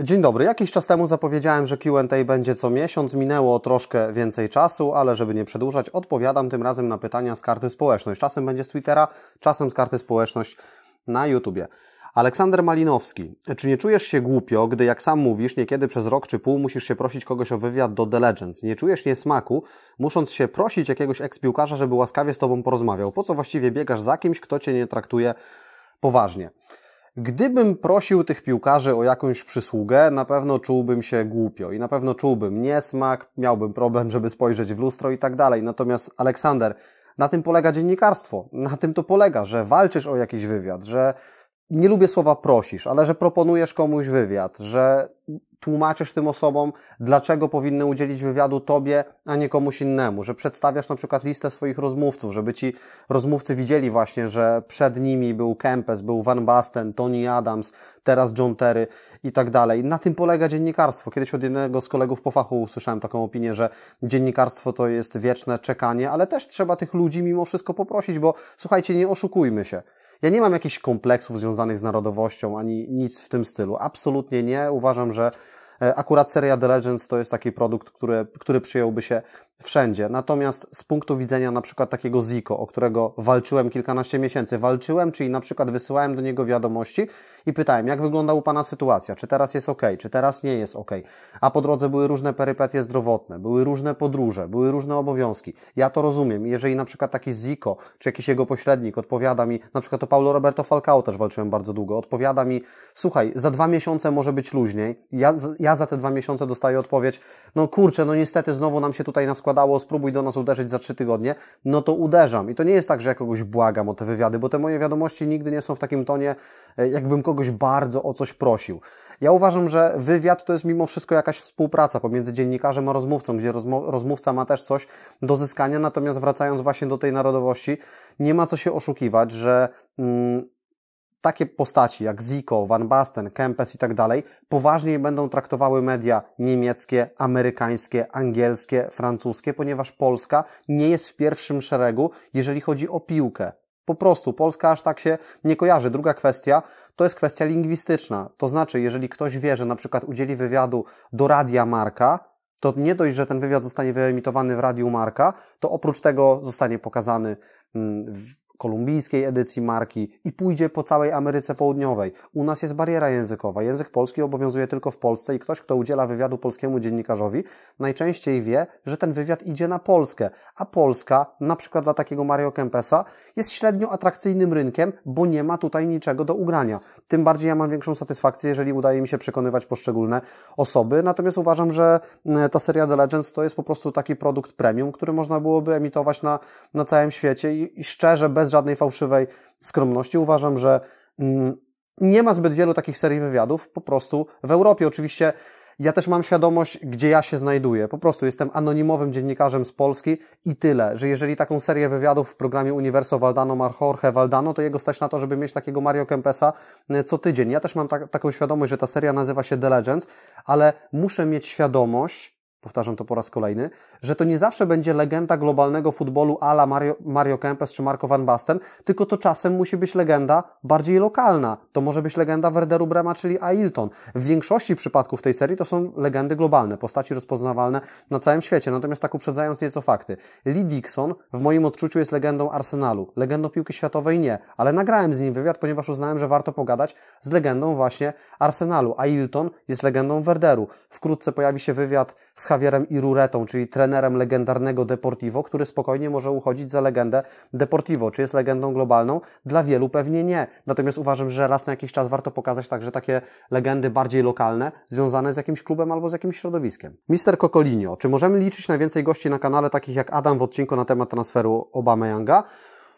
Dzień dobry. Jakiś czas temu zapowiedziałem, że QA będzie co miesiąc. Minęło troszkę więcej czasu, ale żeby nie przedłużać, odpowiadam tym razem na pytania z karty społeczność. Czasem będzie z Twittera, czasem z karty społeczność na YouTubie. Aleksander Malinowski. Czy nie czujesz się głupio, gdy jak sam mówisz, niekiedy przez rok czy pół musisz się prosić kogoś o wywiad do The Legends? Nie czujesz niesmaku, musząc się prosić jakiegoś ekspiłkarza, żeby łaskawie z tobą porozmawiał? Po co właściwie biegasz za kimś, kto cię nie traktuje poważnie? Gdybym prosił tych piłkarzy o jakąś przysługę, na pewno czułbym się głupio i na pewno czułbym niesmak, miałbym problem, żeby spojrzeć w lustro i tak dalej. Natomiast Aleksander, na tym polega dziennikarstwo. Na tym to polega, że walczysz o jakiś wywiad, że nie lubię słowa prosisz, ale że proponujesz komuś wywiad, że tłumaczysz tym osobom, dlaczego powinny udzielić wywiadu tobie, a nie komuś innemu, że przedstawiasz na przykład listę swoich rozmówców, żeby ci rozmówcy widzieli właśnie, że przed nimi był Kempes, był Van Basten, Tony Adams, teraz John Terry i tak dalej. Na tym polega dziennikarstwo. Kiedyś od jednego z kolegów po fachu usłyszałem taką opinię, że dziennikarstwo to jest wieczne czekanie, ale też trzeba tych ludzi mimo wszystko poprosić, bo słuchajcie, nie oszukujmy się. Ja nie mam jakichś kompleksów związanych z narodowością ani nic w tym stylu. Absolutnie nie. Uważam, że e, akurat seria The Legends to jest taki produkt, który, który przyjąłby się wszędzie. Natomiast z punktu widzenia na przykład takiego Ziko, o którego walczyłem kilkanaście miesięcy, walczyłem, czyli na przykład wysyłałem do niego wiadomości i pytałem, jak wygląda u Pana sytuacja, czy teraz jest ok, czy teraz nie jest ok. A po drodze były różne perypetie zdrowotne, były różne podróże, były różne obowiązki. Ja to rozumiem. Jeżeli na przykład taki Ziko, czy jakiś jego pośrednik odpowiada mi, na przykład to Paulo Roberto Falcao też walczyłem bardzo długo, odpowiada mi, słuchaj, za dwa miesiące może być luźniej. Ja, ja za te dwa miesiące dostaję odpowiedź, no kurczę, no niestety znowu nam się tutaj skład zakładało, spróbuj do nas uderzyć za trzy tygodnie, no to uderzam. I to nie jest tak, że ja kogoś błagam o te wywiady, bo te moje wiadomości nigdy nie są w takim tonie, e, jakbym kogoś bardzo o coś prosił. Ja uważam, że wywiad to jest mimo wszystko jakaś współpraca pomiędzy dziennikarzem a rozmówcą, gdzie rozmówca ma też coś do zyskania, natomiast wracając właśnie do tej narodowości, nie ma co się oszukiwać, że mm, takie postaci jak Zico, Van Basten, Kempes i tak dalej poważniej będą traktowały media niemieckie, amerykańskie, angielskie, francuskie, ponieważ Polska nie jest w pierwszym szeregu, jeżeli chodzi o piłkę. Po prostu Polska aż tak się nie kojarzy. Druga kwestia to jest kwestia lingwistyczna. To znaczy, jeżeli ktoś wie, że na przykład udzieli wywiadu do radia Marka, to nie dość, że ten wywiad zostanie wyemitowany w Radiu Marka, to oprócz tego zostanie pokazany mm, w kolumbijskiej edycji marki i pójdzie po całej Ameryce Południowej. U nas jest bariera językowa. Język polski obowiązuje tylko w Polsce i ktoś, kto udziela wywiadu polskiemu dziennikarzowi, najczęściej wie, że ten wywiad idzie na Polskę, a Polska, na przykład dla takiego Mario Kempesa, jest średnio atrakcyjnym rynkiem, bo nie ma tutaj niczego do ugrania. Tym bardziej ja mam większą satysfakcję, jeżeli udaje mi się przekonywać poszczególne osoby. Natomiast uważam, że e, ta seria The Legends to jest po prostu taki produkt premium, który można byłoby emitować na, na całym świecie i, i szczerze, bez żadnej fałszywej skromności uważam, że mm, nie ma zbyt wielu takich serii wywiadów po prostu w Europie. Oczywiście ja też mam świadomość, gdzie ja się znajduję. Po prostu jestem anonimowym dziennikarzem z Polski i tyle, że jeżeli taką serię wywiadów w programie Universo Valdano Mar Jorge Valdano, to jego stać na to, żeby mieć takiego Mario Kempesa e, co tydzień. Ja też mam ta taką świadomość, że ta seria nazywa się The Legends, ale muszę mieć świadomość, powtarzam to po raz kolejny, że to nie zawsze będzie legenda globalnego futbolu ala Mario, Mario Kempes czy Marco Van Basten, tylko to czasem musi być legenda bardziej lokalna. To może być legenda Werderu Brema, czyli Ailton. W większości przypadków tej serii to są legendy globalne, postaci rozpoznawalne na całym świecie. Natomiast tak uprzedzając nieco fakty, Lee Dixon w moim odczuciu jest legendą Arsenalu, legendą piłki światowej nie, ale nagrałem z nim wywiad, ponieważ uznałem, że warto pogadać z legendą właśnie Arsenalu. Ailton jest legendą Werderu. Wkrótce pojawi się wywiad z Javierem Iruretą, czyli trenerem legendarnego Deportivo, który spokojnie może uchodzić za legendę Deportivo. Czy jest legendą globalną? Dla wielu pewnie nie. Natomiast uważam, że raz na jakiś czas warto pokazać także takie legendy bardziej lokalne, związane z jakimś klubem albo z jakimś środowiskiem. Mister Kokolinio, czy możemy liczyć na więcej gości na kanale, takich jak Adam w odcinku na temat transferu Obama Younga?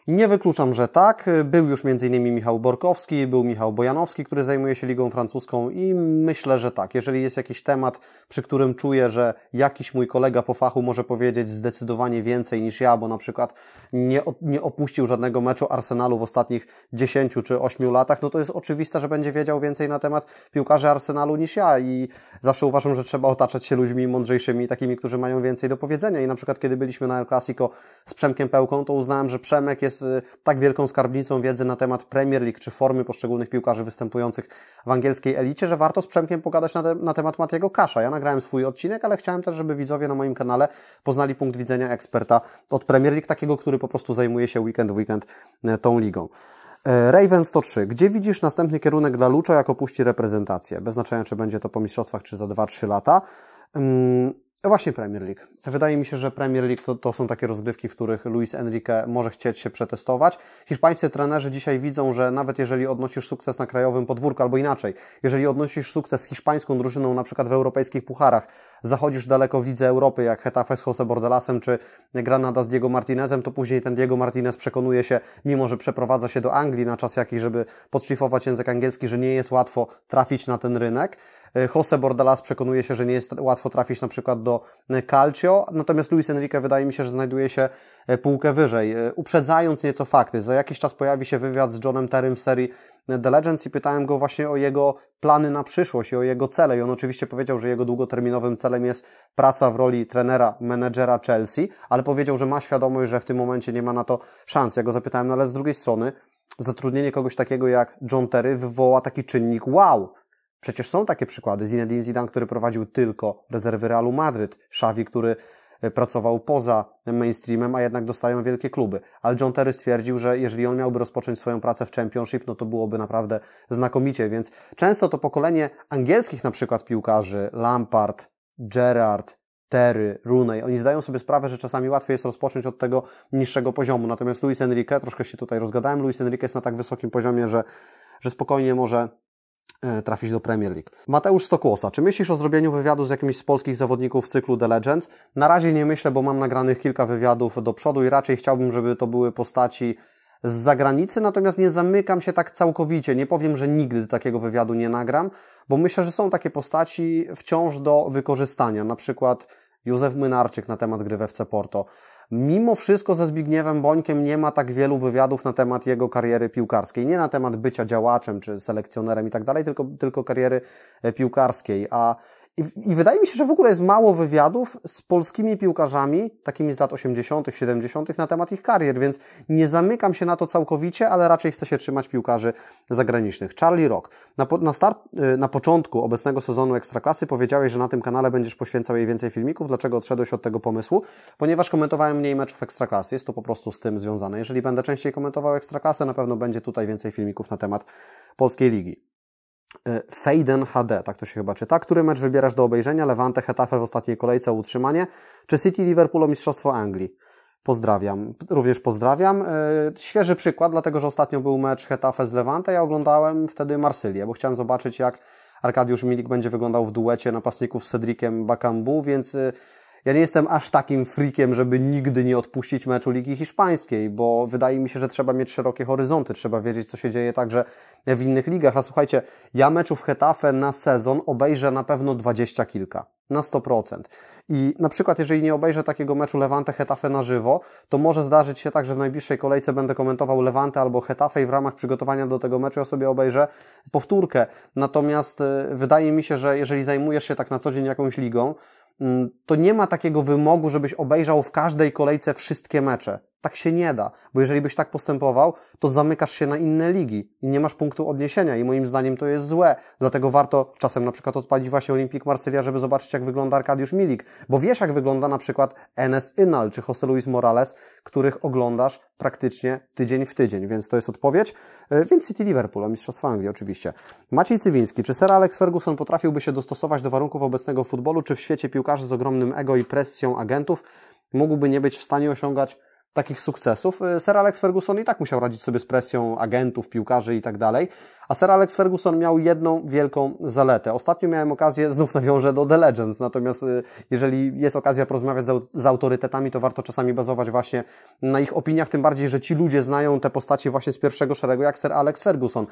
Nie wykluczam, że tak. Był już m.in. Michał Borkowski, był Michał Bojanowski, który zajmuje się Ligą Francuską i myślę, że tak. Jeżeli jest jakiś temat, przy którym czuję, że jakiś mój kolega po fachu może powiedzieć zdecydowanie więcej niż ja, bo na przykład nie, nie opuścił żadnego meczu Arsenalu w ostatnich 10 czy 8 latach, no to jest oczywiste, że będzie wiedział więcej na temat piłkarzy Arsenalu niż ja i zawsze uważam, że trzeba otaczać się ludźmi mądrzejszymi, takimi, którzy mają więcej do powiedzenia i na przykład kiedy byliśmy na El Clasico z Przemkiem Pełką, to uznałem, że Przemek jest jest y, tak wielką skarbnicą wiedzy na temat Premier League czy formy poszczególnych piłkarzy występujących w angielskiej elicie, że warto z Przemkiem pogadać na, te, na temat Matiego Kasza. Ja nagrałem swój odcinek, ale chciałem też, żeby widzowie na moim kanale poznali punkt widzenia eksperta od Premier League, takiego, który po prostu zajmuje się weekend w weekend y, tą ligą. Y, Raven 103. Gdzie widzisz następny kierunek dla Lucza, jak opuści reprezentację? Bez znaczenia, czy będzie to po mistrzostwach, czy za 2-3 lata. Mm, no właśnie Premier League. Wydaje mi się, że Premier League to, to są takie rozgrywki, w których Luis Enrique może chcieć się przetestować. Hiszpańscy trenerzy dzisiaj widzą, że nawet jeżeli odnosisz sukces na krajowym podwórku, albo inaczej, jeżeli odnosisz sukces z hiszpańską drużyną, na przykład w europejskich pucharach, zachodzisz daleko w Lidze Europy, jak Hetafe z Jose Bordelasem, czy Granada z Diego Martinezem, to później ten Diego Martinez przekonuje się, mimo że przeprowadza się do Anglii na czas jakiś, żeby podszlifować język angielski, że nie jest łatwo trafić na ten rynek. E, Jose Bordalas przekonuje się, że nie jest łatwo trafić na przykład do e, Calcio, natomiast Luis Enrique wydaje mi się, że znajduje się e, półkę wyżej. Uprzedzając nieco fakty, za jakiś czas pojawi się wywiad z Johnem Terrym w serii The Legends i pytałem go właśnie o jego plany na przyszłość i o jego cele. I on oczywiście powiedział, że jego długoterminowym celem jest praca w roli trenera, menedżera Chelsea, ale powiedział, że ma świadomość, że w tym momencie nie ma na to szans. Ja go zapytałem, no ale z drugiej strony zatrudnienie kogoś takiego jak John Terry wywoła taki czynnik wow, Przecież są takie przykłady. Zinedine Zidane, który prowadził tylko rezerwy Realu Madryt. Xavi, który e, pracował poza mainstreamem, a jednak dostają wielkie kluby. Ale John Terry stwierdził, że jeżeli on miałby rozpocząć swoją pracę w Championship, no to byłoby naprawdę znakomicie, więc często to pokolenie angielskich na przykład piłkarzy, Lampard, Gerrard, Terry, Rooney, oni zdają sobie sprawę, że czasami łatwiej jest rozpocząć od tego niższego poziomu. Natomiast Luis Enrique, troszkę się tutaj rozgadałem, Luis Enrique jest na tak wysokim poziomie, że, że spokojnie może E, trafić do Premier League. Mateusz Stokłosa, czy myślisz o zrobieniu wywiadu z jakimś z polskich zawodników w cyklu The Legends? Na razie nie myślę, bo mam nagranych kilka wywiadów do przodu i raczej chciałbym, żeby to były postaci z zagranicy, natomiast nie zamykam się tak całkowicie. Nie powiem, że nigdy takiego wywiadu nie nagram, bo myślę, że są takie postaci wciąż do wykorzystania, na przykład Józef Mynarczyk na temat gry w FC Porto. Mimo wszystko ze Zbigniewem Bońkiem nie ma tak wielu wywiadów na temat jego kariery piłkarskiej. Nie na temat bycia działaczem czy selekcjonerem i tak dalej, tylko, tylko kariery e, piłkarskiej. A i, I, wydaje mi się, że w ogóle jest mało wywiadów z polskimi piłkarzami, takimi z lat 80., 70., na temat ich karier, więc nie zamykam się na to całkowicie, ale raczej chcę się trzymać piłkarzy zagranicznych. Charlie Rock. Na, po, na, start, y, na początku obecnego sezonu Ekstraklasy powiedziałeś, że na tym kanale będziesz poświęcał jej więcej filmików. Dlaczego odszedłeś od tego pomysłu? Ponieważ komentowałem mniej meczów Ekstraklasy, jest to po prostu z tym związane. Jeżeli będę częściej komentował Ekstraklasę, na pewno będzie tutaj więcej filmików na temat polskiej ligi. E, Fejden HD, tak to się chyba czyta. Który mecz wybierasz do obejrzenia? Levante, Hetafe w ostatniej kolejce utrzymanie, czy City, Liverpool o Mistrzostwo Anglii? Pozdrawiam. Również pozdrawiam. E, świeży przykład, dlatego że ostatnio był mecz Hetafe z Levante. Ja oglądałem wtedy Marsylię, bo chciałem zobaczyć, jak Arkadiusz Milik będzie wyglądał w duecie napastników z Cedriciem Bakambu, więc e, ja nie jestem aż takim frikiem, żeby nigdy nie odpuścić meczu Ligi Hiszpańskiej, bo wydaje mi się, że trzeba mieć szerokie horyzonty, trzeba wiedzieć, co się dzieje także w innych ligach. A słuchajcie, ja meczów Hetafe na sezon obejrzę na pewno dwadzieścia kilka. Na 100%. I na przykład, jeżeli nie obejrzę takiego meczu Levante Hetafe na żywo, to może zdarzyć się tak, że w najbliższej kolejce będę komentował Levante albo Hetafe i w ramach przygotowania do tego meczu ja sobie obejrzę powtórkę. Natomiast y, wydaje mi się, że jeżeli zajmujesz się tak na co dzień jakąś ligą, Mm, to nie ma takiego wymogu, żebyś obejrzał w każdej kolejce wszystkie mecze. Tak się nie da, bo jeżeli byś tak postępował, to zamykasz się na inne ligi i nie masz punktu odniesienia i moim zdaniem to jest złe. Dlatego warto czasem na przykład odpalić właśnie Olimpik Marsylia, żeby zobaczyć jak wygląda Arkadiusz Milik, bo wiesz jak wygląda na przykład Enes Inal czy Jose Luis Morales, których oglądasz praktycznie tydzień w tydzień, więc to jest odpowiedź. E, więc City Liverpool, o Mistrzostwo Anglii oczywiście. Maciej Cywiński, czy Sir Alex Ferguson potrafiłby się dostosować do warunków obecnego futbolu, czy w świecie piłkarzy z ogromnym ego i presją agentów mógłby nie być w stanie osiągać takich sukcesów. Y, Sir Alex Ferguson i tak musiał radzić sobie z presją agentów, piłkarzy i tak dalej. A Sir Alex Ferguson miał jedną wielką zaletę. Ostatnio miałem okazję, znów nawiążę do The Legends, natomiast y, jeżeli jest okazja porozmawiać z autorytetami, to warto czasami bazować właśnie na ich opiniach, tym bardziej, że ci ludzie znają te postacie właśnie z pierwszego szeregu, jak Sir Alex Ferguson.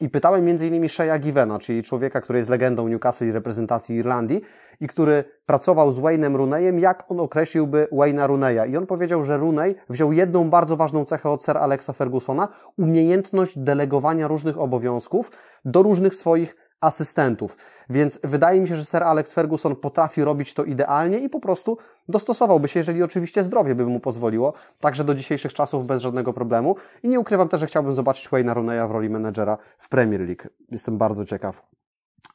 I pytałem m.in. Shea Givena, czyli człowieka, który jest legendą Newcastle i reprezentacji Irlandii i który pracował z Wayne'em Rooneyem, jak on określiłby Wayne'a Rooneya. I on powiedział, że Rooney wziął jedną bardzo ważną cechę od Sir Alexa Fergusona umiejętność delegowania różnych obowiązków do różnych swoich asystentów. Więc wydaje mi się, że Sir Alex Ferguson potrafi robić to idealnie i po prostu dostosowałby się, jeżeli oczywiście zdrowie by mu pozwoliło, także do dzisiejszych czasów bez żadnego problemu. I nie ukrywam też, że chciałbym zobaczyć Wayne'a Rooney'a w roli menedżera w Premier League. Jestem bardzo ciekaw,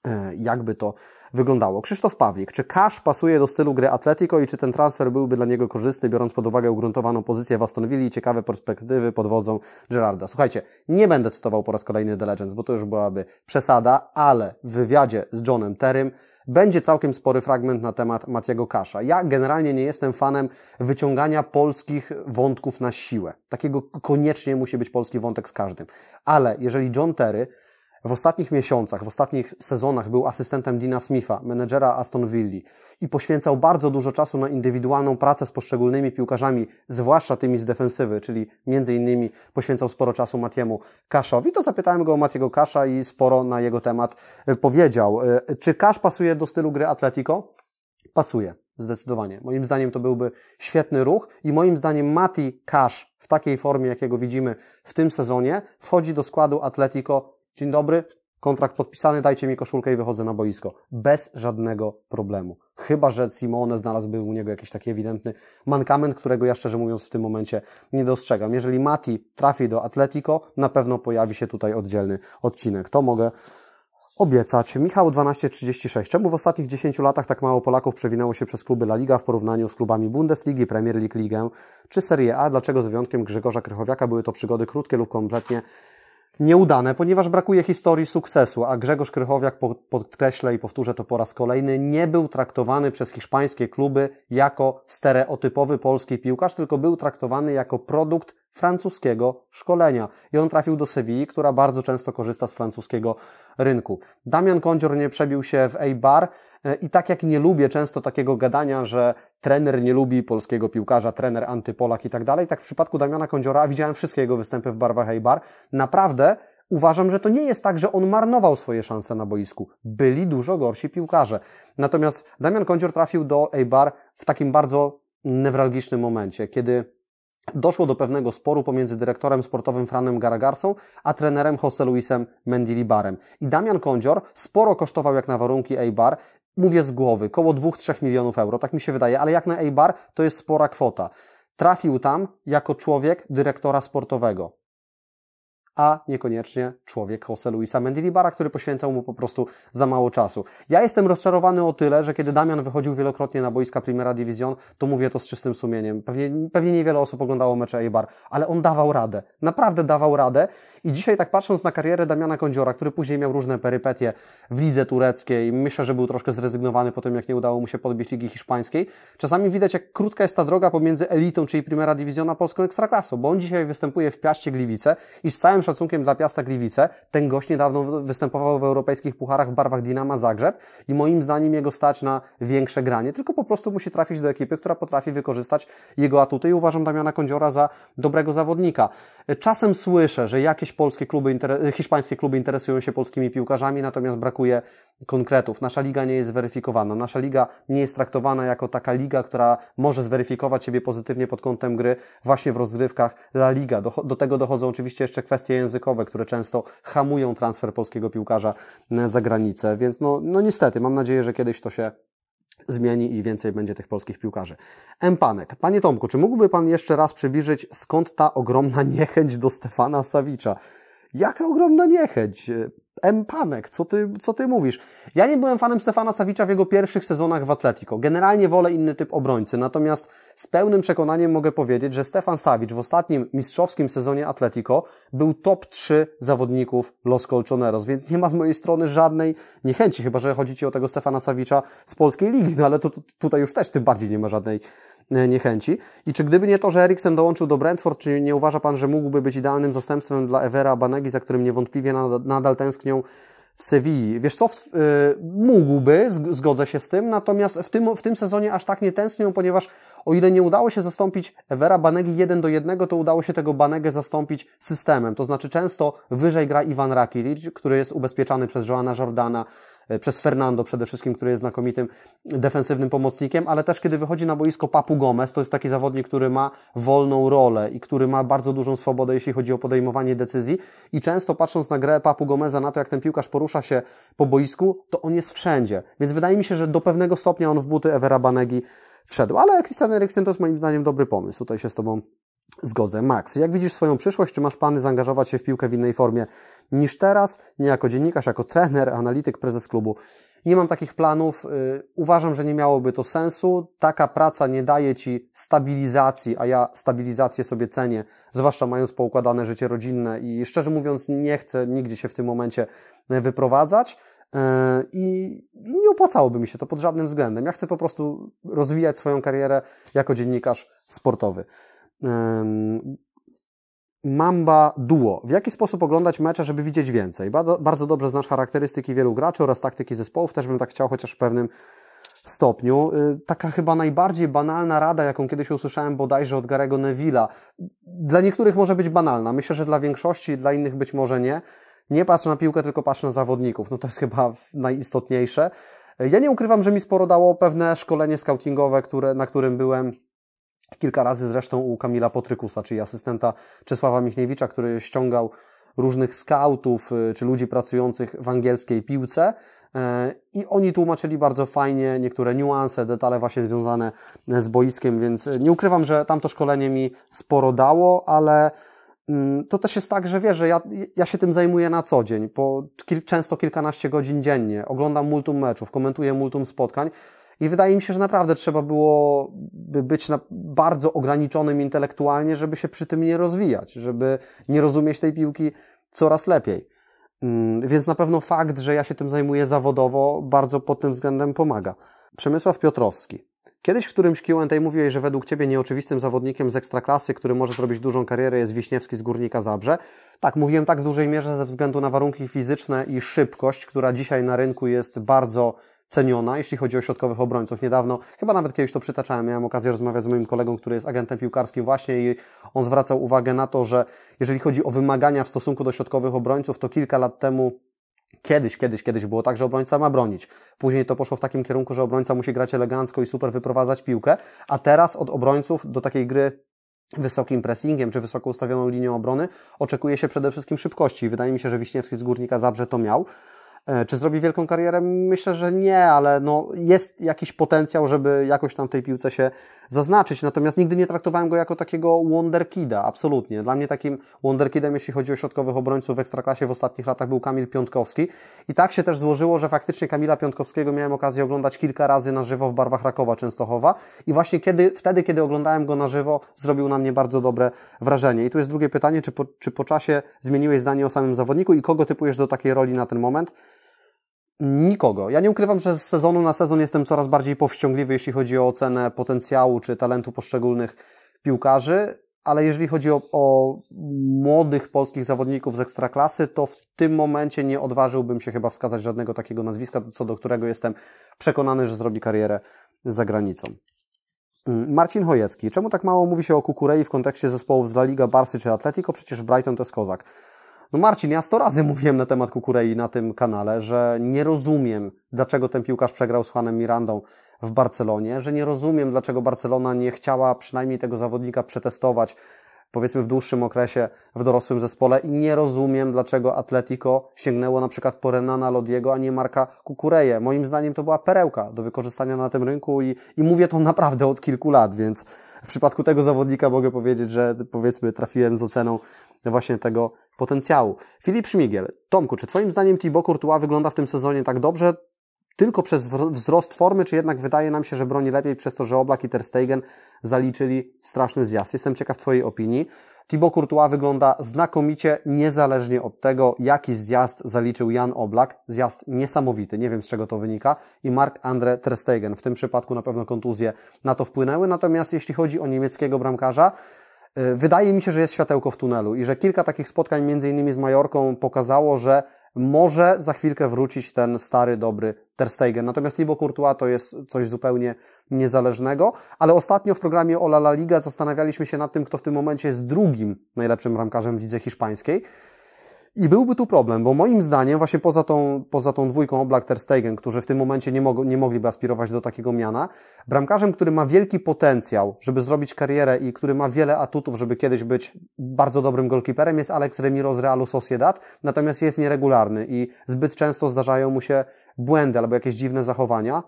E, jakby to wyglądało. Krzysztof Pawlik, czy Kasz pasuje do stylu gry Atletico i czy ten transfer byłby dla niego korzystny, biorąc pod uwagę ugruntowaną pozycję w Aston Villa i ciekawe perspektywy pod wodzą Gerarda? Słuchajcie, nie będę cytował po raz kolejny The Legends, bo to już byłaby przesada, ale w wywiadzie z Johnem Terrym będzie całkiem spory fragment na temat Matiego Kasza. Ja generalnie nie jestem fanem wyciągania polskich wątków na siłę. Takiego koniecznie musi być polski wątek z każdym. Ale jeżeli John Terry w ostatnich miesiącach, w ostatnich sezonach był asystentem Dina Smitha, menedżera Aston Villa i poświęcał bardzo dużo czasu na indywidualną pracę z poszczególnymi piłkarzami, zwłaszcza tymi z defensywy, czyli między innymi poświęcał sporo czasu Matiemu Kaszowi. To zapytałem go o Matiego Kasza i sporo na jego temat e, powiedział. E, czy Kasz pasuje do stylu gry Atletico? Pasuje. Zdecydowanie. Moim zdaniem to byłby świetny ruch i moim zdaniem Mati Kasz w takiej formie, jakiego widzimy w tym sezonie, wchodzi do składu Atletico Dzień dobry, kontrakt podpisany, dajcie mi koszulkę i wychodzę na boisko. Bez żadnego problemu. Chyba, że Simone znalazłby u niego jakiś taki ewidentny mankament, którego ja szczerze mówiąc w tym momencie nie dostrzegam. Jeżeli Mati trafi do Atletico, na pewno pojawi się tutaj oddzielny odcinek. To mogę obiecać. Michał 1236. Czemu w ostatnich 10 latach tak mało Polaków przewinęło się przez kluby La Liga w porównaniu z klubami Bundesligi, Premier League, Ligę czy Serie A? Dlaczego z wyjątkiem Grzegorza Krychowiaka były to przygody krótkie lub kompletnie Nieudane, ponieważ brakuje historii sukcesu, a Grzegorz Krychowiak, podkreślę i powtórzę to po raz kolejny, nie był traktowany przez hiszpańskie kluby jako stereotypowy polski piłkarz, tylko był traktowany jako produkt francuskiego szkolenia. I on trafił do Sewilli, która bardzo często korzysta z francuskiego rynku. Damian Kądzior nie przebił się w Eibar e, i tak jak nie lubię często takiego gadania, że trener nie lubi polskiego piłkarza, trener antypolak i tak dalej. Tak w przypadku Damiana Kądziora widziałem wszystkie jego występy w barwach Eibar. Naprawdę uważam, że to nie jest tak, że on marnował swoje szanse na boisku. Byli dużo gorsi piłkarze. Natomiast Damian Kądzior trafił do Eibar w takim bardzo newralgicznym momencie, kiedy doszło do pewnego sporu pomiędzy dyrektorem sportowym Franem Garagarsą, a trenerem Jose Luisem Mendilibarem. I Damian Kądzior sporo kosztował jak na warunki Eibar, mówię z głowy, koło 2-3 milionów euro, tak mi się wydaje, ale jak na Eibar to jest spora kwota. Trafił tam jako człowiek dyrektora sportowego, a niekoniecznie człowiek Jose Luisa Mendilibara, który poświęcał mu po prostu za mało czasu. Ja jestem rozczarowany o tyle, że kiedy Damian wychodził wielokrotnie na boiska Primera Division, to mówię to z czystym sumieniem. Pewnie, pewnie niewiele osób oglądało mecze Eibar, ale on dawał radę. Naprawdę dawał radę i mhm. dzisiaj tak patrząc na karierę Damiana Kądziora, który później miał różne perypetie w lidze tureckiej, myślę, że był troszkę zrezygnowany po tym, jak nie udało mu się podbić Ligi Hiszpańskiej, czasami widać, jak krótka jest ta droga pomiędzy elitą, czyli Primera División, a polską Ekstraklasą, bo on dzisiaj występuje w Piaście Gliwice i z całym szacunkiem dla Piasta Gliwice, ten gość niedawno występował w europejskich pucharach w barwach Dinama Zagrzeb i moim zdaniem jego stać na większe granie, tylko po prostu musi trafić do ekipy, która potrafi wykorzystać jego atuty i uważam Damiana Kądziora za dobrego zawodnika. Czasem słyszę, że jakieś polskie kluby, hiszpańskie kluby interesują się polskimi piłkarzami, natomiast brakuje konkretów. Nasza liga nie jest zweryfikowana. Nasza liga nie jest traktowana jako taka liga, która może zweryfikować siebie pozytywnie pod kątem gry właśnie w rozgrywkach La Liga. Do, do tego dochodzą oczywiście jeszcze kwestie językowe, które często hamują transfer polskiego piłkarza za granicę, więc no, no niestety, mam nadzieję, że kiedyś to się zmieni i więcej będzie tych polskich piłkarzy. M. Panek. Panie Tomku, czy mógłby Pan jeszcze raz przybliżyć, skąd ta ogromna niechęć do Stefana Sawicza? Jaka ogromna niechęć? Empanek, co ty, co ty mówisz? Ja nie byłem fanem Stefana Sawicza w jego pierwszych sezonach w Atletico. Generalnie wolę inny typ obrońcy, natomiast z pełnym przekonaniem mogę powiedzieć, że Stefan Sawicz w ostatnim mistrzowskim sezonie Atletico był top 3 zawodników Los Colchoneros, więc nie ma z mojej strony żadnej niechęci, chyba że chodzi Ci o tego Stefana Sawicza z polskiej ligi, no ale to, to tutaj już też tym bardziej nie ma żadnej e, niechęci. I czy gdyby nie to, że Eriksen dołączył do Brentford, czy nie uważa Pan, że mógłby być idealnym zastępstwem dla Evera Banegi, za którym niewątpliwie nadal tęsknię w Sewilli. Wiesz co, y, mógłby, zgodzę się z tym, natomiast w tym, w tym sezonie aż tak nie tęsknią, ponieważ o ile nie udało się zastąpić Evera Banegi 1 do 1, to udało się tego Banegę zastąpić systemem. To znaczy często wyżej gra Iwan Rakitic, który jest ubezpieczany przez Joana Jordana, E, przez Fernando przede wszystkim, który jest znakomitym defensywnym pomocnikiem, ale też kiedy wychodzi na boisko Papu Gomez, to jest taki zawodnik, który ma wolną rolę i który ma bardzo dużą swobodę, jeśli chodzi o podejmowanie decyzji i często patrząc na grę Papu Gomeza, na to jak ten piłkarz porusza się po boisku, to on jest wszędzie. Więc wydaje mi się, że do pewnego stopnia on w buty Evera Banegi wszedł. Ale Christian Eriksen to jest moim zdaniem dobry pomysł. Tutaj się z Tobą Zgodzę. Max, jak widzisz swoją przyszłość? Czy masz plany zaangażować się w piłkę w innej formie niż teraz? Nie jako dziennikarz, jako trener, analityk, prezes klubu. Nie mam takich planów. Y, uważam, że nie miałoby to sensu. Taka praca nie daje ci stabilizacji, a ja stabilizację sobie cenię, zwłaszcza mając poukładane życie rodzinne i szczerze mówiąc, nie chcę nigdzie się w tym momencie y, wyprowadzać. Y, I nie opłacałoby mi się to pod żadnym względem. Ja chcę po prostu rozwijać swoją karierę jako dziennikarz sportowy. Mamba Duo. W jaki sposób oglądać mecze, żeby widzieć więcej? Bardzo dobrze znasz charakterystyki wielu graczy oraz taktyki zespołów. Też bym tak chciał, chociaż w pewnym stopniu. Y, taka chyba najbardziej banalna rada, jaką kiedyś usłyszałem bodajże od Garego Neville'a. Dla niektórych może być banalna. Myślę, że dla większości, dla innych być może nie. Nie patrz na piłkę, tylko patrz na zawodników. No to jest chyba najistotniejsze. Ja nie ukrywam, że mi sporo dało pewne szkolenie scoutingowe, które, na którym byłem Kilka razy zresztą u Kamila Potrykusa, czyli asystenta Czesława Michniewicza, który ściągał różnych skautów y, czy ludzi pracujących w angielskiej piłce. E, I oni tłumaczyli bardzo fajnie niektóre niuanse, detale właśnie związane e, z boiskiem, więc e, nie ukrywam, że tamto szkolenie mi sporo dało, ale mm, to też jest tak, że wiesz, że ja, ja się tym zajmuję na co dzień, po kil, często kilkanaście godzin dziennie, oglądam multum meczów, komentuję multum spotkań i wydaje mi się, że naprawdę trzeba było być na, bardzo ograniczonym intelektualnie, żeby się przy tym nie rozwijać, żeby nie rozumieć tej piłki coraz lepiej. Mm, więc na pewno fakt, że ja się tym zajmuję zawodowo, bardzo pod tym względem pomaga. Przemysław Piotrowski. Kiedyś w którymś Q&A mówiłeś, że według Ciebie nieoczywistym zawodnikiem z ekstraklasy, który może zrobić dużą karierę jest Wiśniewski z Górnika Zabrze. Tak, mówiłem tak w dużej mierze ze względu na warunki fizyczne i szybkość, która dzisiaj na rynku jest bardzo ceniona, jeśli chodzi o środkowych obrońców. Niedawno, chyba nawet kiedyś to przytaczałem, miałem okazję rozmawiać z moim kolegą, który jest agentem piłkarskim właśnie i on zwracał uwagę na to, że jeżeli chodzi o wymagania w stosunku do środkowych obrońców, to kilka lat temu Kiedyś, kiedyś, kiedyś było tak, że obrońca ma bronić. Później to poszło w takim kierunku, że obrońca musi grać elegancko i super wyprowadzać piłkę, a teraz od obrońców do takiej gry wysokim pressingiem czy wysoko ustawioną linią obrony oczekuje się przede wszystkim szybkości. Wydaje mi się, że Wiśniewski z Górnika Zabrze to miał. E, czy zrobi wielką karierę? Myślę, że nie, ale no jest jakiś potencjał, żeby jakoś tam w tej piłce się zaznaczyć. Natomiast nigdy nie traktowałem go jako takiego wonderkida, absolutnie. Dla mnie takim wonderkidem, jeśli chodzi o środkowych obrońców w Ekstraklasie w ostatnich latach był Kamil Piątkowski. I tak się też złożyło, że faktycznie Kamila Piątkowskiego miałem okazję oglądać kilka razy na żywo w barwach Rakowa Częstochowa i właśnie kiedy, wtedy, kiedy oglądałem go na żywo, zrobił na mnie bardzo dobre wrażenie. I tu jest drugie pytanie, czy po, czy po czasie zmieniłeś zdanie o samym zawodniku i kogo typujesz do takiej roli na ten moment? nikogo. Ja nie ukrywam, że z sezonu na sezon jestem coraz bardziej powściągliwy, jeśli chodzi o ocenę potencjału czy talentu poszczególnych piłkarzy, ale jeżeli chodzi o, o młodych polskich zawodników z ekstraklasy, to w tym momencie nie odważyłbym się chyba wskazać żadnego takiego nazwiska, co do którego jestem przekonany, że zrobi karierę za granicą. Mm, Marcin Hojecki. Czemu tak mało mówi się o Kukurei w kontekście zespołów z La Liga, Barsy czy Atletico? Przecież Brighton to jest kozak. No Marcin, ja sto razy mówiłem na temat Kukurei na tym kanale, że nie rozumiem, dlaczego ten piłkarz przegrał z Juanem Mirandą w Barcelonie, że nie rozumiem, dlaczego Barcelona nie chciała przynajmniej tego zawodnika przetestować powiedzmy w dłuższym okresie w dorosłym zespole i nie rozumiem, dlaczego Atletico sięgnęło na przykład po Renana Lodiego, a nie Marka Kukureje. Moim zdaniem to była perełka do wykorzystania na tym rynku i, i mówię to naprawdę od kilku lat, więc w przypadku tego zawodnika mogę powiedzieć, że powiedzmy trafiłem z oceną właśnie tego potencjału. Filip Szmigiel, Tomku, czy Twoim zdaniem Thibaut Courtois wygląda w tym sezonie tak dobrze, tylko przez wzrost formy, czy jednak wydaje nam się, że broni lepiej przez to, że Oblak i Ter Stegen zaliczyli straszny zjazd. Jestem ciekaw Twojej opinii. Thibaut Courtois wygląda znakomicie, niezależnie od tego, jaki zjazd zaliczył Jan Oblak. Zjazd niesamowity, nie wiem z czego to wynika. I Mark-Andre Ter Stegen. W tym przypadku na pewno kontuzje na to wpłynęły. Natomiast jeśli chodzi o niemieckiego bramkarza, E, wydaje mi się, że jest światełko w tunelu i że kilka takich spotkań, między innymi z Majorką, pokazało, że może za chwilkę wrócić ten stary, dobry Ter Stegen. Natomiast Thibaut Courtois to jest coś zupełnie niezależnego, ale ostatnio w programie Ola La Liga zastanawialiśmy się nad tym, kto w tym momencie jest drugim najlepszym ramkarzem w lidze hiszpańskiej i byłby tu problem, bo moim zdaniem właśnie poza tą, poza tą dwójką Oblak Stegen, którzy w tym momencie nie, mog nie mogliby aspirować do takiego miana, bramkarzem, który ma wielki potencjał, żeby zrobić karierę i który ma wiele atutów, żeby kiedyś być bardzo dobrym golkiperem, jest Alex Remiro z Realu Sociedad, natomiast jest nieregularny i zbyt często zdarzają mu się błędy albo jakieś dziwne zachowania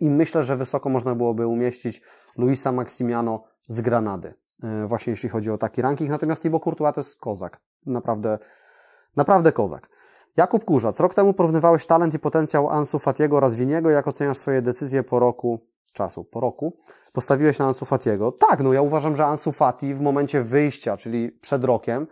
i myślę, że wysoko można byłoby umieścić Luisa Maximiano z Granady, e, właśnie jeśli chodzi o taki ranking, natomiast Thibaut Courtois to jest kozak, naprawdę Naprawdę kozak. Jakub Kurzac, rok temu porównywałeś talent i potencjał Ansu Fatiego oraz Winiego. Jak oceniasz swoje decyzje po roku czasu? Po roku postawiłeś na Ansu Fatiego. Tak, no ja uważam, że Ansu Fati w momencie wyjścia, czyli przed rokiem,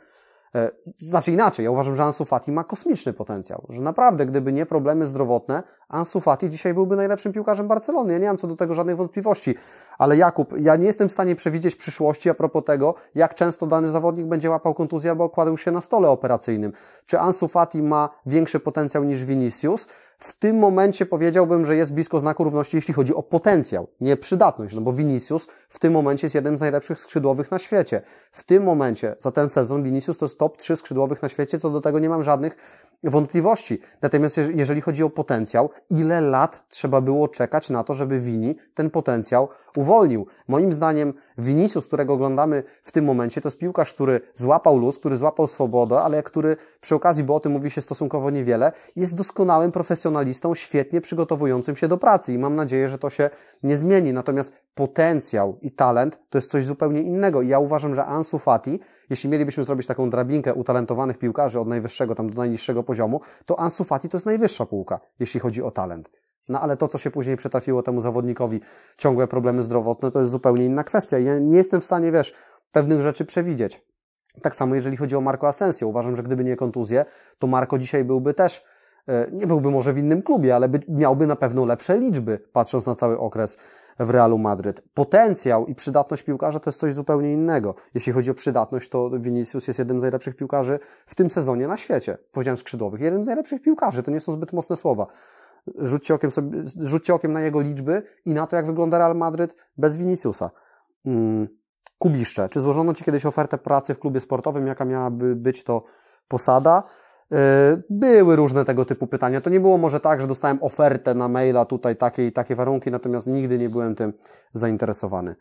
E, znaczy inaczej, ja uważam, że Ansu Fati ma kosmiczny potencjał, że naprawdę, gdyby nie problemy zdrowotne, Ansu Fati dzisiaj byłby najlepszym piłkarzem Barcelony. Ja nie mam co do tego żadnych wątpliwości, ale Jakub, ja nie jestem w stanie przewidzieć przyszłości a propos tego, jak często dany zawodnik będzie łapał kontuzję albo okładał się na stole operacyjnym. Czy Ansu Fati ma większy potencjał niż Vinicius? w tym momencie powiedziałbym, że jest blisko znaku równości, jeśli chodzi o potencjał, nie przydatność, no bo Vinicius w tym momencie jest jednym z najlepszych skrzydłowych na świecie. W tym momencie za ten sezon Vinicius to jest top 3 skrzydłowych na świecie, co do tego nie mam żadnych wątpliwości. Natomiast jeżeli chodzi o potencjał, ile lat trzeba było czekać na to, żeby Vini ten potencjał uwolnił? Moim zdaniem Vinicius, którego oglądamy w tym momencie, to jest piłkarz, który złapał luz, który złapał swobodę, ale który przy okazji, bo o tym mówi się stosunkowo niewiele, jest doskonałym profesjonalistą profesjonalistą świetnie przygotowującym się do pracy i mam nadzieję, że to się nie zmieni. Natomiast potencjał i talent to jest coś zupełnie innego i ja uważam, że Ansu Fati, jeśli mielibyśmy zrobić taką drabinkę utalentowanych piłkarzy od najwyższego tam do najniższego poziomu, to Ansu Fati to jest najwyższa półka, jeśli chodzi o talent. No ale to, co się później przytrafiło temu zawodnikowi, ciągłe problemy zdrowotne, to jest zupełnie inna kwestia. Ja nie jestem w stanie, wiesz, pewnych rzeczy przewidzieć. Tak samo jeżeli chodzi o Marco Asensio. Uważam, że gdyby nie kontuzje, to Marco dzisiaj byłby też E, nie byłby może w innym klubie, ale by, miałby na pewno lepsze liczby, patrząc na cały okres w Realu Madryt. Potencjał i przydatność piłkarza to jest coś zupełnie innego. Jeśli chodzi o przydatność, to Vinicius jest jednym z najlepszych piłkarzy w tym sezonie na świecie. Powiedziałem skrzydłowych. Jeden z najlepszych piłkarzy, to nie są zbyt mocne słowa. Rzućcie okiem, sobie, rzućcie okiem na jego liczby i na to, jak wygląda Real Madryt bez Viniciusa. Hmm. Kubiszcze. Czy złożono Ci kiedyś ofertę pracy w klubie sportowym? Jaka miałaby być to posada? E, były różne tego typu pytania. To nie było może tak, że dostałem ofertę na maila tutaj takie i takie warunki, natomiast nigdy nie byłem tym zainteresowany.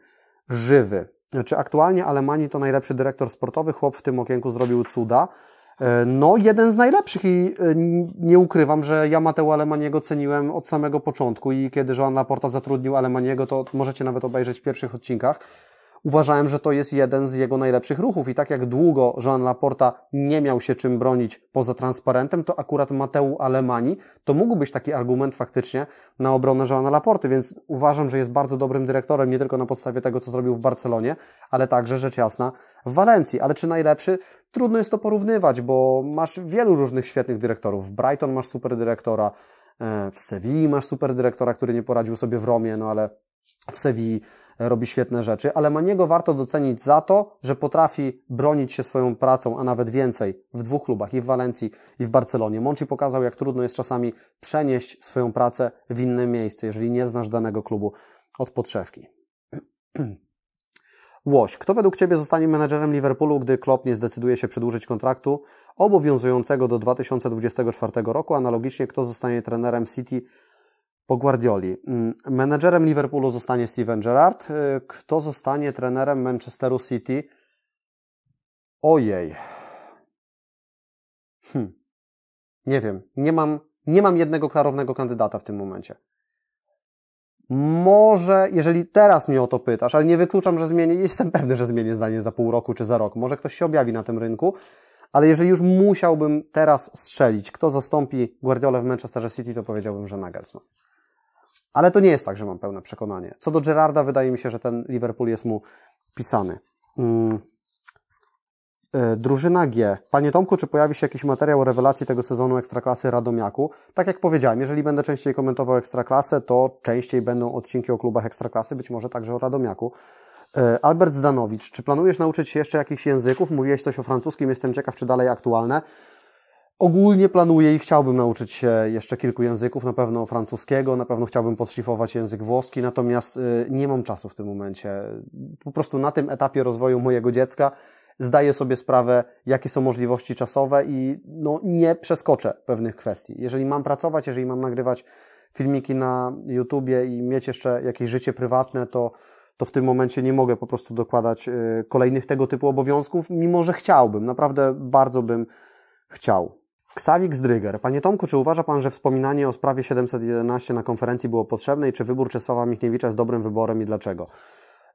Żywy. czy znaczy, aktualnie Alemani to najlepszy dyrektor sportowy. Chłop w tym okienku zrobił cuda. E, no, jeden z najlepszych i e, nie ukrywam, że ja Mateo Alemaniego ceniłem od samego początku i kiedy Joan Laporta zatrudnił Alemaniego, to możecie nawet obejrzeć w pierwszych odcinkach uważałem, że to jest jeden z jego najlepszych ruchów. I tak jak długo Jean Laporta nie miał się czym bronić poza transparentem, to akurat Mateu Alemani to mógł być taki argument faktycznie na obronę Jeana Laporty, więc uważam, że jest bardzo dobrym dyrektorem, nie tylko na podstawie tego, co zrobił w Barcelonie, ale także rzecz jasna w Walencji. Ale czy najlepszy? Trudno jest to porównywać, bo masz wielu różnych świetnych dyrektorów. W Brighton masz super dyrektora, e, w Sewilli masz super dyrektora, który nie poradził sobie w Romie, no ale w Sewilli robi świetne rzeczy, ale Maniego warto docenić za to, że potrafi bronić się swoją pracą, a nawet więcej, w dwóch klubach, i w Walencji, i w Barcelonie. Monchi pokazał, jak trudno jest czasami przenieść swoją pracę w inne miejsce, jeżeli nie znasz danego klubu od podszewki. Łoś, kto według Ciebie zostanie menedżerem Liverpoolu, gdy Klopp nie zdecyduje się przedłużyć kontraktu obowiązującego do 2024 roku? Analogicznie, kto zostanie trenerem City po Guardioli. Mm, menedżerem Liverpoolu zostanie Steven Gerrard. Y, kto zostanie trenerem Manchesteru City? Ojej. Hm. Nie wiem. Nie mam, nie mam jednego klarownego kandydata w tym momencie. Może, jeżeli teraz mnie o to pytasz, ale nie wykluczam, że zmienię, jestem pewny, że zmienię zdanie za pół roku czy za rok. Może ktoś się objawi na tym rynku, ale jeżeli już musiałbym teraz strzelić, kto zastąpi Guardiola w Manchesterze City, to powiedziałbym, że Nagelsmann. Ale to nie jest tak, że mam pełne przekonanie. Co do Gerarda, wydaje mi się, że ten Liverpool jest mu pisany. Mm. E, drużyna G. Panie Tomku, czy pojawi się jakiś materiał o rewelacji tego sezonu Ekstraklasy Radomiaku? Tak jak powiedziałem, jeżeli będę częściej komentował Ekstraklasę, to częściej będą odcinki o klubach Ekstraklasy, być może także o Radomiaku. E, Albert Zdanowicz, czy planujesz nauczyć się jeszcze jakichś języków? Mówiłeś coś o francuskim, jestem ciekaw, czy dalej aktualne. Ogólnie planuję i chciałbym nauczyć się jeszcze kilku języków, na pewno francuskiego, na pewno chciałbym podszlifować język włoski, natomiast y, nie mam czasu w tym momencie. Po prostu na tym etapie rozwoju mojego dziecka zdaję sobie sprawę, jakie są możliwości czasowe i no, nie przeskoczę pewnych kwestii. Jeżeli mam pracować, jeżeli mam nagrywać filmiki na YouTubie i mieć jeszcze jakieś życie prywatne, to, to w tym momencie nie mogę po prostu dokładać y, kolejnych tego typu obowiązków, mimo że chciałbym, naprawdę bardzo bym chciał. Ksawik Zdryger. Panie Tomku, czy uważa Pan, że wspominanie o sprawie 711 na konferencji było potrzebne i czy wybór Czesława Michniewicza jest dobrym wyborem i dlaczego?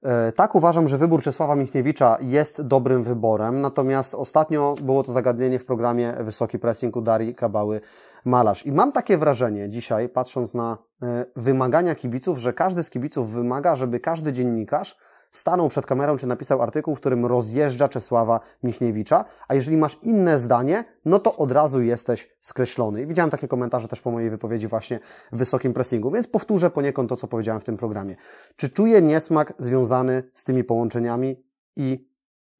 E, tak, uważam, że wybór Czesława Michniewicza jest dobrym wyborem, natomiast ostatnio było to zagadnienie w programie Wysoki Pressing u Darii Kabały-Malarz. I mam takie wrażenie dzisiaj, patrząc na e, wymagania kibiców, że każdy z kibiców wymaga, żeby każdy dziennikarz stanął przed kamerą czy napisał artykuł, w którym rozjeżdża Czesława Michniewicza, a jeżeli masz inne zdanie, no to od razu jesteś skreślony. I widziałem takie komentarze też po mojej wypowiedzi właśnie w wysokim pressingu, więc powtórzę poniekąd to, co powiedziałem w tym programie. Czy czuję niesmak związany z tymi połączeniami i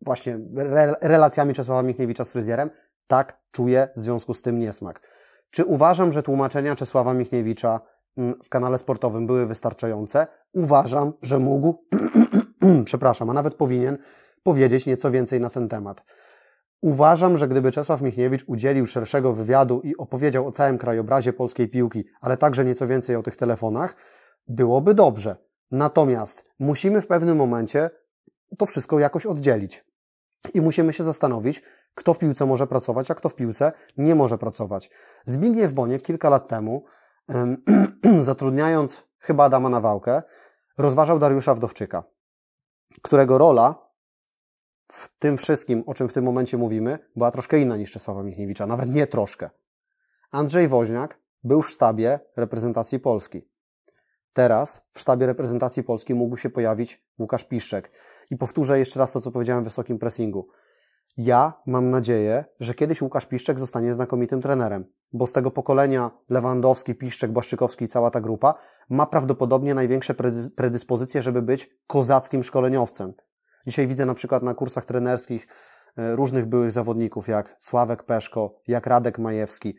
właśnie re relacjami Czesława Michniewicza z fryzjerem? Tak, czuję w związku z tym niesmak. Czy uważam, że tłumaczenia Czesława Michniewicza mm, w kanale sportowym były wystarczające? Uważam, że mógł przepraszam, a nawet powinien powiedzieć nieco więcej na ten temat. Uważam, że gdyby Czesław Michniewicz udzielił szerszego wywiadu i opowiedział o całym krajobrazie polskiej piłki, ale także nieco więcej o tych telefonach, byłoby dobrze. Natomiast musimy w pewnym momencie to wszystko jakoś oddzielić. I musimy się zastanowić, kto w piłce może pracować, a kto w piłce nie może pracować. Zbigniew Boniek kilka lat temu, zatrudniając chyba Adama Nawałkę, rozważał Dariusza Wdowczyka którego rola w tym wszystkim, o czym w tym momencie mówimy, była troszkę inna niż Czesława Michniewicza, nawet nie troszkę. Andrzej Woźniak był w sztabie reprezentacji Polski. Teraz w sztabie reprezentacji Polski mógł się pojawić Łukasz Piszczek. I powtórzę jeszcze raz to, co powiedziałem w wysokim pressingu. Ja mam nadzieję, że kiedyś Łukasz Piszczek zostanie znakomitym trenerem, bo z tego pokolenia Lewandowski, Piszczek, Błaszczykowski i cała ta grupa ma prawdopodobnie największe predyspozycje, żeby być kozackim szkoleniowcem. Dzisiaj widzę na przykład na kursach trenerskich e, różnych byłych zawodników, jak Sławek Peszko, jak Radek Majewski,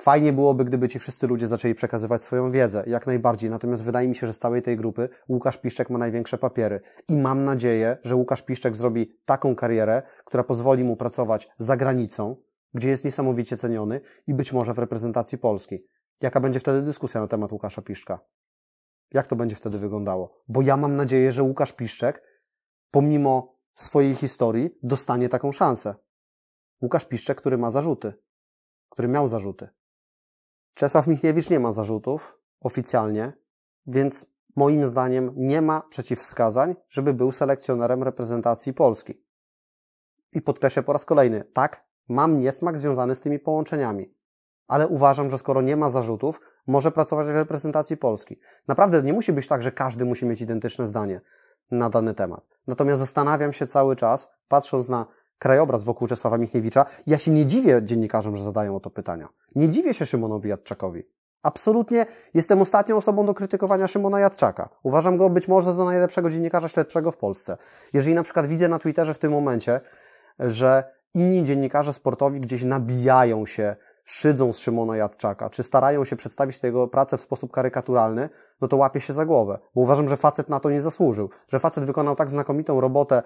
Fajnie byłoby, gdyby ci wszyscy ludzie zaczęli przekazywać swoją wiedzę, jak najbardziej. Natomiast wydaje mi się, że z całej tej grupy Łukasz Piszczek ma największe papiery. I mam nadzieję, że Łukasz Piszczek zrobi taką karierę, która pozwoli mu pracować za granicą, gdzie jest niesamowicie ceniony i być może w reprezentacji Polski. Jaka będzie wtedy dyskusja na temat Łukasza Piszczka? Jak to będzie wtedy wyglądało? Bo ja mam nadzieję, że Łukasz Piszczek, pomimo swojej historii, dostanie taką szansę. Łukasz Piszczek, który ma zarzuty, który miał zarzuty. Czesław Michniewicz nie ma zarzutów oficjalnie, więc moim zdaniem nie ma przeciwwskazań, żeby był selekcjonerem reprezentacji Polski. I podkreślę po raz kolejny, tak, mam niesmak związany z tymi połączeniami, ale uważam, że skoro nie ma zarzutów, może pracować w reprezentacji Polski. Naprawdę nie musi być tak, że każdy musi mieć identyczne zdanie na dany temat. Natomiast zastanawiam się cały czas, patrząc na krajobraz wokół Czesława Michniewicza. Ja się nie dziwię dziennikarzom, że zadają o to pytania. Nie dziwię się Szymonowi Jadczakowi. Absolutnie jestem ostatnią osobą do krytykowania Szymona Jadczaka. Uważam go być może za najlepszego dziennikarza śledczego w Polsce. Jeżeli na przykład widzę na Twitterze w tym momencie, że inni dziennikarze sportowi gdzieś nabijają się, szydzą z Szymona Jadczaka, czy starają się przedstawić jego pracę w sposób karykaturalny, no to łapię się za głowę, bo uważam, że facet na to nie zasłużył, że facet wykonał tak znakomitą robotę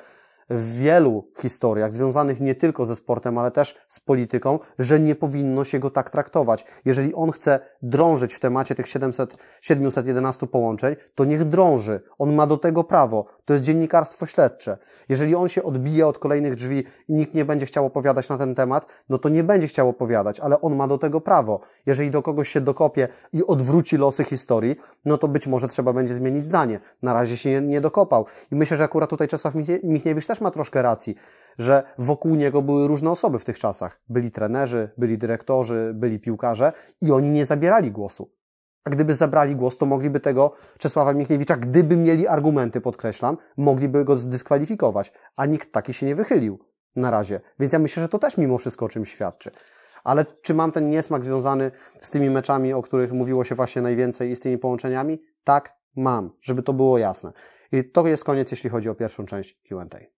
w wielu historiach związanych nie tylko ze sportem, ale też z polityką, że nie powinno się go tak traktować. Jeżeli on chce drążyć w temacie tych 700, 711 połączeń, to niech drąży. On ma do tego prawo. To jest dziennikarstwo śledcze. Jeżeli on się odbije od kolejnych drzwi i nikt nie będzie chciał opowiadać na ten temat, no to nie będzie chciał opowiadać, ale on ma do tego prawo. Jeżeli do kogoś się dokopie i odwróci losy historii, no to być może trzeba będzie zmienić zdanie. Na razie się nie, nie dokopał. I myślę, że akurat tutaj Czesław Michniewicz też też ma troszkę racji, że wokół niego były różne osoby w tych czasach. Byli trenerzy, byli dyrektorzy, byli piłkarze i oni nie zabierali głosu. A gdyby zabrali głos, to mogliby tego Czesława Michniewicza, gdyby mieli argumenty, podkreślam, mogliby go zdyskwalifikować. A nikt taki się nie wychylił na razie. Więc ja myślę, że to też mimo wszystko o czymś świadczy. Ale czy mam ten niesmak związany z tymi meczami, o których mówiło się właśnie najwięcej i z tymi połączeniami? Tak, mam, żeby to było jasne. I to jest koniec, jeśli chodzi o pierwszą część QA.